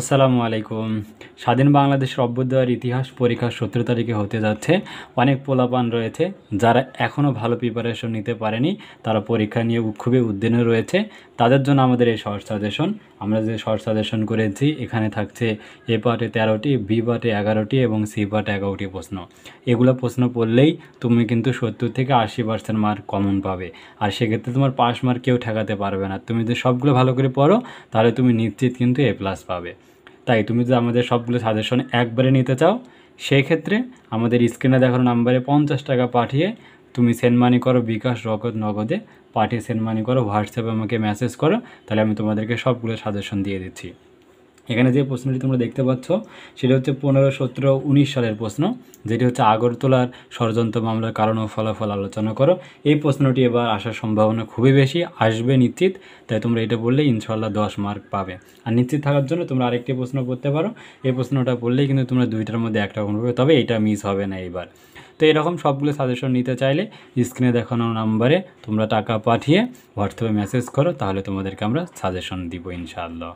আসসালামু আলাইকুম স্বাধীন বাংলাদেশের অভ্যুদয়ের ইতিহাস পরীক্ষা সতেরো তারিখে হতে যাচ্ছে অনেক পোলাপান রয়েছে যারা এখনও ভালো প্রিপারেশন নিতে পারেনি তারা পরীক্ষা নিয়ে খুবই উদ্দিন রয়েছে তাদের জন্য আমাদের এই শর্ট সাজেশন আমরা যে শর্ট সাজেশন করেছি এখানে থাকছে এ পার্টে তেরোটি বি পার্টে এগারোটি এবং সি পার্টে এগারোটি প্রশ্ন এগুলো প্রশ্ন পড়লেই তুমি কিন্তু সত্তর থেকে আশি পার্সেন্ট মার্ক কমন পাবে আর সেক্ষেত্রে তোমার পাস মার্ক কেউ ঠেকাতে পারবে না তুমি যদি সবগুলো ভালো করে পড়ো তাহলে তুমি নিশ্চিত কিন্তু এ প্লাস পাবে তাই তুমি যদি আমাদের সবগুলো সাজেশন একবারে নিতে চাও সেই ক্ষেত্রে আমাদের স্ক্রিনে দেখানো নাম্বারে পঞ্চাশ টাকা পাঠিয়ে তুমি সেন্ড মানি করো বিকাশ রকত নগদে পাঠিয়ে সেন্ড মানি করো হোয়াটসঅ্যাপে আমাকে মেসেজ করো তাহলে আমি তোমাদেরকে সবগুলো সাজেশন দিয়ে দিচ্ছি এখানে যে প্রশ্নটি তোমরা দেখতে পাচ্ছ সেটা হচ্ছে পনেরো সতেরো উনিশ সালের প্রশ্ন যেটি হচ্ছে আগরতলার ষড়যন্ত্র মামলার কারণ ও ফলাফল আলোচনা করো এই প্রশ্নটি এবার আসার সম্ভাবনা খুবই বেশি আসবে নিশ্চিত তাই তোমরা এটা বললে ইনশাল্লাহ দশ মার্ক পাবে আর নিশ্চিত থাকার জন্য তোমরা আরেকটি প্রশ্ন করতে পারো এই প্রশ্নটা পড়লেই কিন্তু তোমরা দুইটার মধ্যে কোনো পাবে তবে এটা মিস হবে না এবার তো এরকম সবগুলো সাজেশন নিতে চাইলে স্ক্রিনে দেখানো নাম্বারে তোমরা টাকা পাঠিয়ে হোয়াটসঅ্যাপে মেসেজ করো তাহলে তোমাদেরকে আমরা সাজেশন দিব ইনশাআল্লাহ